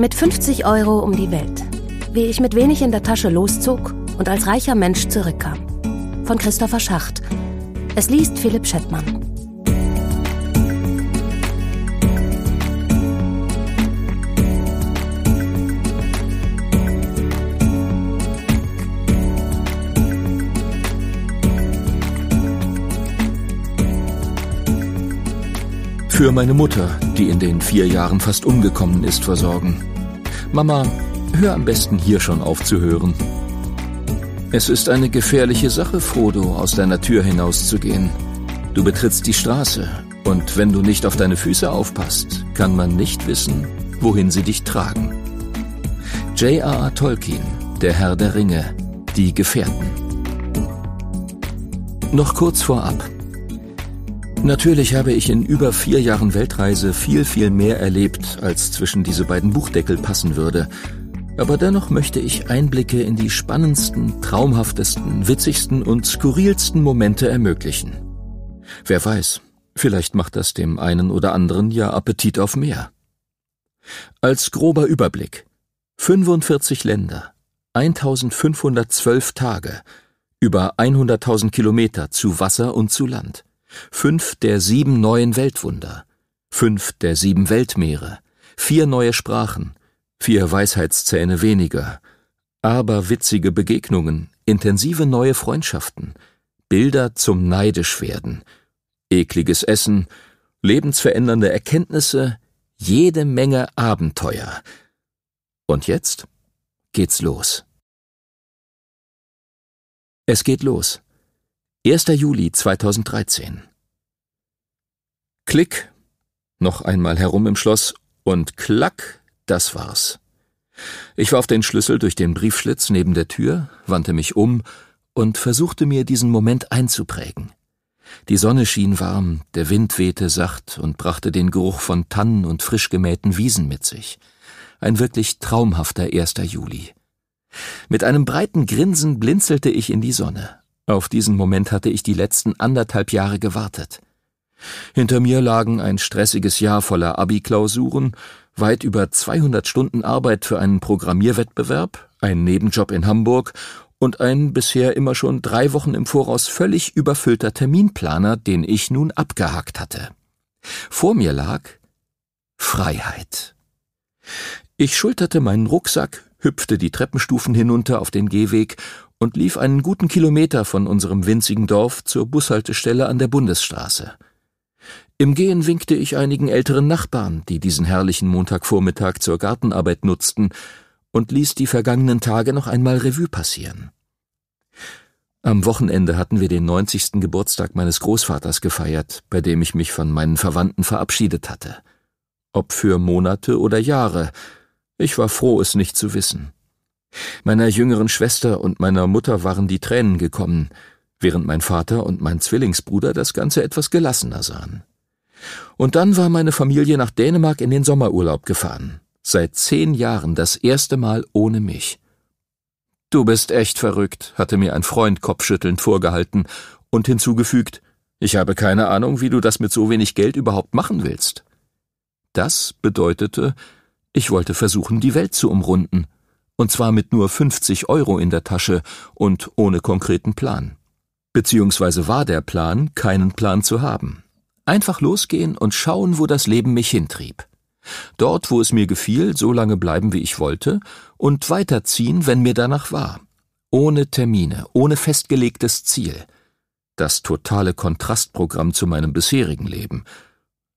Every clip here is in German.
Mit 50 Euro um die Welt. Wie ich mit wenig in der Tasche loszog und als reicher Mensch zurückkam. Von Christopher Schacht. Es liest Philipp Schettmann. Für meine Mutter, die in den vier Jahren fast umgekommen ist, versorgen. Mama, hör am besten hier schon auf zu hören. Es ist eine gefährliche Sache, Frodo, aus deiner Tür hinauszugehen. Du betrittst die Straße, und wenn du nicht auf deine Füße aufpasst, kann man nicht wissen, wohin sie dich tragen. J.R.R. Tolkien, Der Herr der Ringe, Die Gefährten. Noch kurz vorab. Natürlich habe ich in über vier Jahren Weltreise viel, viel mehr erlebt, als zwischen diese beiden Buchdeckel passen würde. Aber dennoch möchte ich Einblicke in die spannendsten, traumhaftesten, witzigsten und skurrilsten Momente ermöglichen. Wer weiß, vielleicht macht das dem einen oder anderen ja Appetit auf mehr. Als grober Überblick 45 Länder, 1512 Tage, über 100.000 Kilometer zu Wasser und zu Land – fünf der sieben neuen Weltwunder, fünf der sieben Weltmeere, vier neue Sprachen, vier Weisheitszähne weniger, aber witzige Begegnungen, intensive neue Freundschaften, Bilder zum neidisch werden, ekliges Essen, lebensverändernde Erkenntnisse, jede Menge Abenteuer. Und jetzt geht's los. Es geht los. 1. Juli 2013 Klick, noch einmal herum im Schloss und klack, das war's. Ich warf den Schlüssel durch den Briefschlitz neben der Tür, wandte mich um und versuchte mir diesen Moment einzuprägen. Die Sonne schien warm, der Wind wehte sacht und brachte den Geruch von Tannen und frisch gemähten Wiesen mit sich. Ein wirklich traumhafter 1. Juli. Mit einem breiten Grinsen blinzelte ich in die Sonne auf diesen Moment hatte ich die letzten anderthalb Jahre gewartet. Hinter mir lagen ein stressiges Jahr voller Abi-Klausuren, weit über 200 Stunden Arbeit für einen Programmierwettbewerb, einen Nebenjob in Hamburg und ein bisher immer schon drei Wochen im Voraus völlig überfüllter Terminplaner, den ich nun abgehakt hatte. Vor mir lag Freiheit. Ich schulterte meinen Rucksack, hüpfte die Treppenstufen hinunter auf den Gehweg und lief einen guten Kilometer von unserem winzigen Dorf zur Bushaltestelle an der Bundesstraße. Im Gehen winkte ich einigen älteren Nachbarn, die diesen herrlichen Montagvormittag zur Gartenarbeit nutzten, und ließ die vergangenen Tage noch einmal Revue passieren. Am Wochenende hatten wir den 90. Geburtstag meines Großvaters gefeiert, bei dem ich mich von meinen Verwandten verabschiedet hatte. Ob für Monate oder Jahre, ich war froh, es nicht zu wissen. Meiner jüngeren Schwester und meiner Mutter waren die Tränen gekommen, während mein Vater und mein Zwillingsbruder das Ganze etwas gelassener sahen. Und dann war meine Familie nach Dänemark in den Sommerurlaub gefahren. Seit zehn Jahren das erste Mal ohne mich. Du bist echt verrückt, hatte mir ein Freund kopfschüttelnd vorgehalten und hinzugefügt, ich habe keine Ahnung, wie du das mit so wenig Geld überhaupt machen willst. Das bedeutete, ich wollte versuchen, die Welt zu umrunden und zwar mit nur 50 Euro in der Tasche und ohne konkreten Plan. Beziehungsweise war der Plan, keinen Plan zu haben. Einfach losgehen und schauen, wo das Leben mich hintrieb. Dort, wo es mir gefiel, so lange bleiben, wie ich wollte, und weiterziehen, wenn mir danach war. Ohne Termine, ohne festgelegtes Ziel. Das totale Kontrastprogramm zu meinem bisherigen Leben.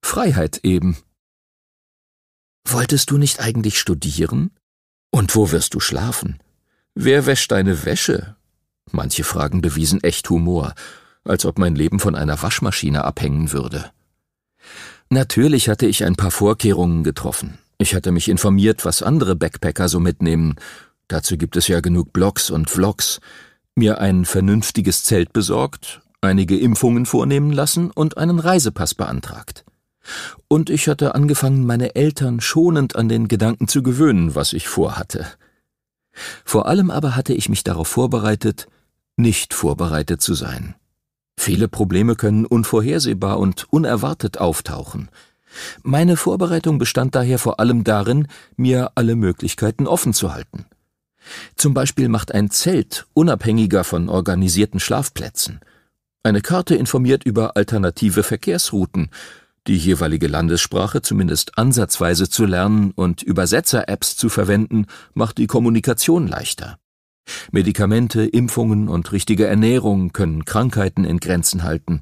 Freiheit eben. Wolltest du nicht eigentlich studieren? Und wo wirst du schlafen? Wer wäscht deine Wäsche? Manche Fragen bewiesen echt Humor, als ob mein Leben von einer Waschmaschine abhängen würde. Natürlich hatte ich ein paar Vorkehrungen getroffen. Ich hatte mich informiert, was andere Backpacker so mitnehmen. Dazu gibt es ja genug Blogs und Vlogs. Mir ein vernünftiges Zelt besorgt, einige Impfungen vornehmen lassen und einen Reisepass beantragt. Und ich hatte angefangen, meine Eltern schonend an den Gedanken zu gewöhnen, was ich vorhatte. Vor allem aber hatte ich mich darauf vorbereitet, nicht vorbereitet zu sein. Viele Probleme können unvorhersehbar und unerwartet auftauchen. Meine Vorbereitung bestand daher vor allem darin, mir alle Möglichkeiten offen zu halten. Zum Beispiel macht ein Zelt unabhängiger von organisierten Schlafplätzen. Eine Karte informiert über alternative Verkehrsrouten die jeweilige Landessprache zumindest ansatzweise zu lernen und Übersetzer-Apps zu verwenden, macht die Kommunikation leichter. Medikamente, Impfungen und richtige Ernährung können Krankheiten in Grenzen halten.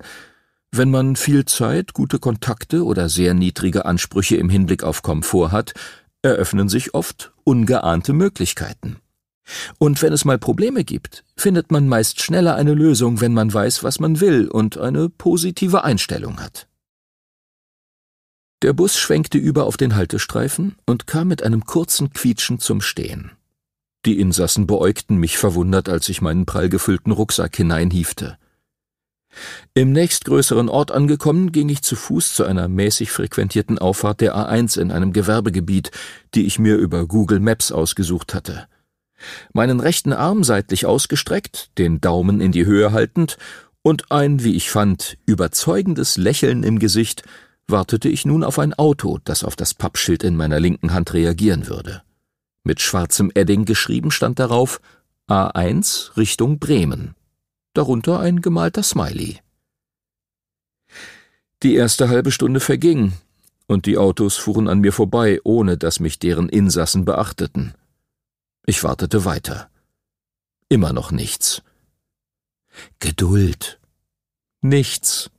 Wenn man viel Zeit, gute Kontakte oder sehr niedrige Ansprüche im Hinblick auf Komfort hat, eröffnen sich oft ungeahnte Möglichkeiten. Und wenn es mal Probleme gibt, findet man meist schneller eine Lösung, wenn man weiß, was man will und eine positive Einstellung hat. Der Bus schwenkte über auf den Haltestreifen und kam mit einem kurzen Quietschen zum Stehen. Die Insassen beäugten mich verwundert, als ich meinen prallgefüllten Rucksack hineinhiefte. Im nächstgrößeren Ort angekommen, ging ich zu Fuß zu einer mäßig frequentierten Auffahrt der A1 in einem Gewerbegebiet, die ich mir über Google Maps ausgesucht hatte. Meinen rechten Arm seitlich ausgestreckt, den Daumen in die Höhe haltend und ein, wie ich fand, überzeugendes Lächeln im Gesicht, wartete ich nun auf ein Auto, das auf das Pappschild in meiner linken Hand reagieren würde. Mit schwarzem Edding geschrieben stand darauf A1 Richtung Bremen. Darunter ein gemalter Smiley. Die erste halbe Stunde verging, und die Autos fuhren an mir vorbei, ohne dass mich deren Insassen beachteten. Ich wartete weiter. Immer noch nichts. Geduld. Nichts.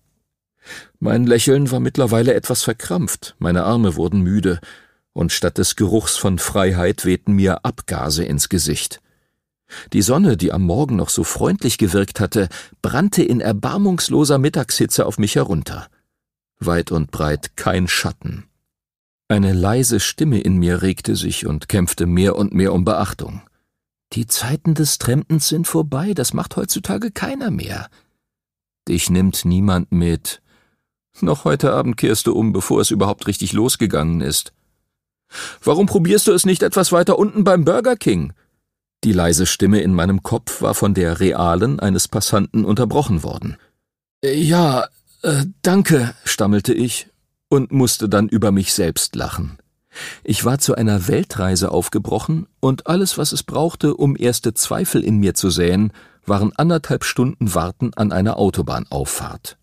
Mein Lächeln war mittlerweile etwas verkrampft, meine Arme wurden müde, und statt des Geruchs von Freiheit wehten mir Abgase ins Gesicht. Die Sonne, die am Morgen noch so freundlich gewirkt hatte, brannte in erbarmungsloser Mittagshitze auf mich herunter. Weit und breit kein Schatten. Eine leise Stimme in mir regte sich und kämpfte mehr und mehr um Beachtung. Die Zeiten des Trempens sind vorbei, das macht heutzutage keiner mehr. Dich nimmt niemand mit, noch heute Abend kehrst du um, bevor es überhaupt richtig losgegangen ist. Warum probierst du es nicht etwas weiter unten beim Burger King? Die leise Stimme in meinem Kopf war von der realen eines Passanten unterbrochen worden. Äh, ja, äh, danke, stammelte ich und musste dann über mich selbst lachen. Ich war zu einer Weltreise aufgebrochen, und alles, was es brauchte, um erste Zweifel in mir zu säen, waren anderthalb Stunden Warten an einer Autobahnauffahrt.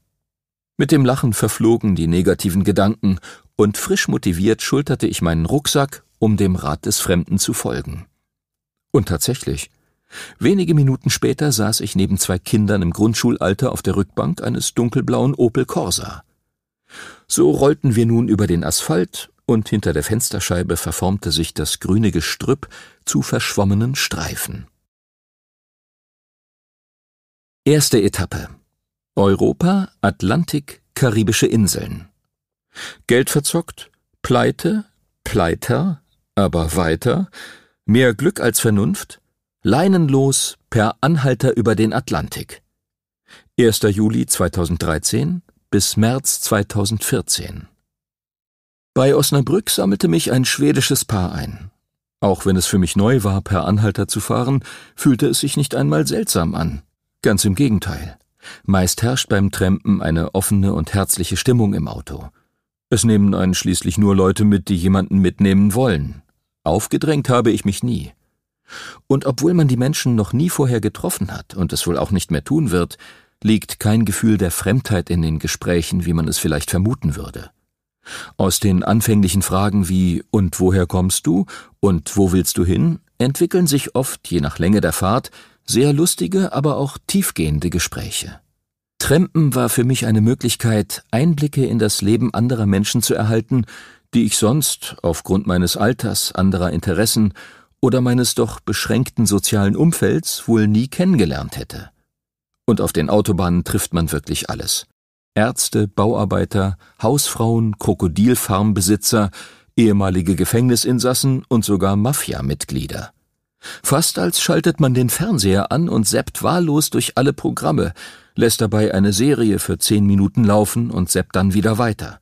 Mit dem Lachen verflogen die negativen Gedanken, und frisch motiviert schulterte ich meinen Rucksack, um dem Rat des Fremden zu folgen. Und tatsächlich, wenige Minuten später saß ich neben zwei Kindern im Grundschulalter auf der Rückbank eines dunkelblauen Opel Corsa. So rollten wir nun über den Asphalt, und hinter der Fensterscheibe verformte sich das grüne Gestrüpp zu verschwommenen Streifen. Erste Etappe Europa, Atlantik, karibische Inseln. Geld verzockt, Pleite, Pleiter, aber weiter, mehr Glück als Vernunft, leinenlos per Anhalter über den Atlantik. 1. Juli 2013 bis März 2014. Bei Osnabrück sammelte mich ein schwedisches Paar ein. Auch wenn es für mich neu war, per Anhalter zu fahren, fühlte es sich nicht einmal seltsam an. Ganz im Gegenteil. Meist herrscht beim Trampen eine offene und herzliche Stimmung im Auto. Es nehmen einen schließlich nur Leute mit, die jemanden mitnehmen wollen. Aufgedrängt habe ich mich nie. Und obwohl man die Menschen noch nie vorher getroffen hat und es wohl auch nicht mehr tun wird, liegt kein Gefühl der Fremdheit in den Gesprächen, wie man es vielleicht vermuten würde. Aus den anfänglichen Fragen wie Und woher kommst du? und Wo willst du hin? entwickeln sich oft, je nach Länge der Fahrt, sehr lustige, aber auch tiefgehende Gespräche. Trempen war für mich eine Möglichkeit, Einblicke in das Leben anderer Menschen zu erhalten, die ich sonst aufgrund meines Alters, anderer Interessen oder meines doch beschränkten sozialen Umfelds wohl nie kennengelernt hätte. Und auf den Autobahnen trifft man wirklich alles. Ärzte, Bauarbeiter, Hausfrauen, Krokodilfarmbesitzer, ehemalige Gefängnisinsassen und sogar Mafia-Mitglieder. Fast als schaltet man den Fernseher an und seppt wahllos durch alle Programme, lässt dabei eine Serie für zehn Minuten laufen und seppt dann wieder weiter.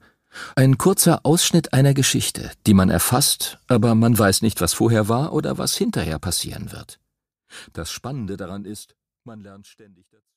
Ein kurzer Ausschnitt einer Geschichte, die man erfasst, aber man weiß nicht, was vorher war oder was hinterher passieren wird. Das Spannende daran ist, man lernt ständig dazu.